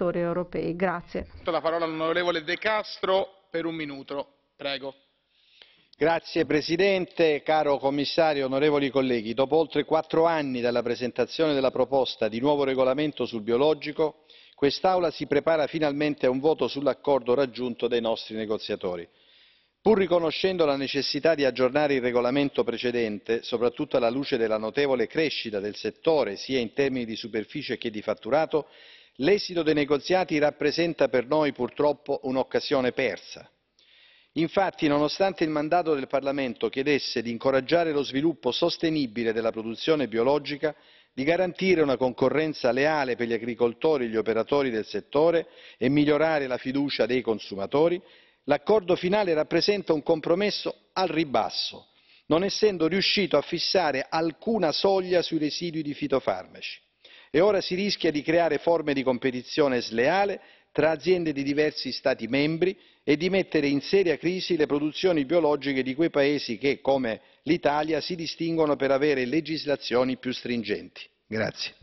settori europei. Grazie. La parola all'onorevole De Castro per un minuto. Prego. Grazie Presidente, caro Commissario, onorevoli colleghi. Dopo oltre quattro anni dalla presentazione della proposta di nuovo regolamento sul biologico, quest'Aula si prepara finalmente a un voto sull'accordo raggiunto dai nostri negoziatori. Pur riconoscendo la necessità di aggiornare il regolamento precedente, soprattutto alla luce della notevole crescita del settore sia in termini di superficie che di fatturato, l'esito dei negoziati rappresenta per noi purtroppo un'occasione persa infatti nonostante il mandato del parlamento chiedesse di incoraggiare lo sviluppo sostenibile della produzione biologica di garantire una concorrenza leale per gli agricoltori e gli operatori del settore e migliorare la fiducia dei consumatori l'accordo finale rappresenta un compromesso al ribasso non essendo riuscito a fissare alcuna soglia sui residui di fitofarmaci e ora si rischia di creare forme di competizione sleale tra aziende di diversi Stati membri e di mettere in seria crisi le produzioni biologiche di quei Paesi che, come l'Italia, si distinguono per avere legislazioni più stringenti. Grazie.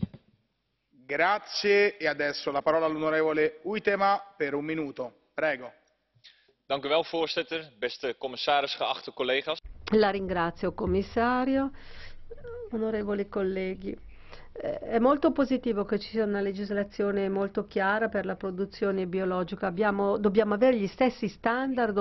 Grazie e adesso la parola all'onorevole Uitema per un minuto. Prego. Dank u wel, voorzitter. Beste commissaris, geachte collega's. La ringrazio, commissario. Onorevoli colleghi. Eh, è molto positivo che ci sia una legislazione molto chiara per la produzione biologica, Abbiamo, dobbiamo avere gli stessi standard